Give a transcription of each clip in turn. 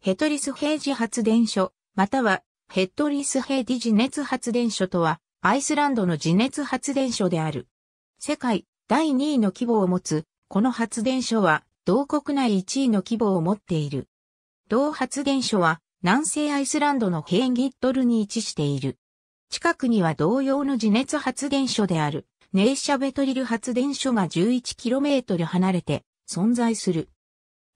ヘトリスヘイジ発電所、またはヘッドリスヘイディ地熱発電所とは、アイスランドの地熱発電所である。世界第2位の規模を持つ、この発電所は、同国内1位の規模を持っている。同発電所は、南西アイスランドのヘンギットルに位置している。近くには同様の地熱発電所である、ネイシャベトリル発電所が 11km 離れて存在する。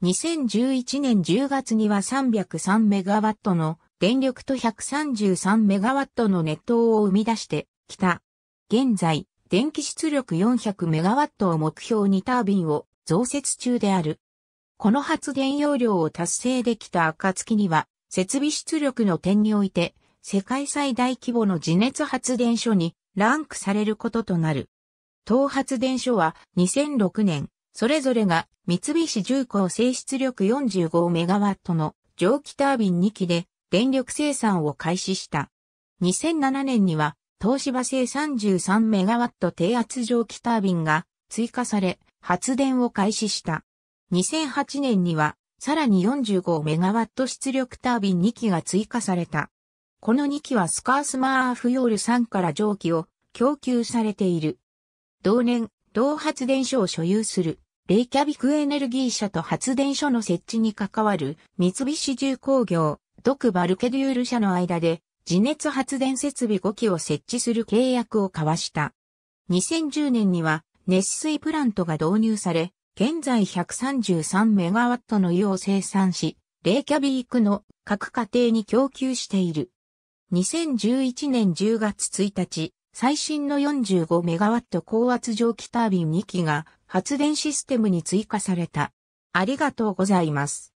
2011年10月には303メガワットの電力と133メガワットの熱湯を生み出してきた。現在、電気出力400メガワットを目標にタービンを増設中である。この発電容量を達成できた暁には、設備出力の点において、世界最大規模の自熱発電所にランクされることとなる。東発電所は2006年それぞれが三菱重工静出力 45MW の蒸気タービン2機で電力生産を開始した。2007年には東芝製 33MW 低圧蒸気タービンが追加され発電を開始した。2008年にはさらに 45MW 出力タービン2機が追加された。この2機はスカースマーフヨール3から蒸気を供給されている。同年、同発電所を所有する、レイキャビクエネルギー社と発電所の設置に関わる三菱重工業、ドクバルケデュール社の間で、自熱発電設備5基を設置する契約を交わした。2010年には、熱水プラントが導入され、現在133メガワットの湯を生産し、レイキャビークの各家庭に供給している。2011年10月1日、最新の 45MW 高圧蒸気タービン2機が発電システムに追加された。ありがとうございます。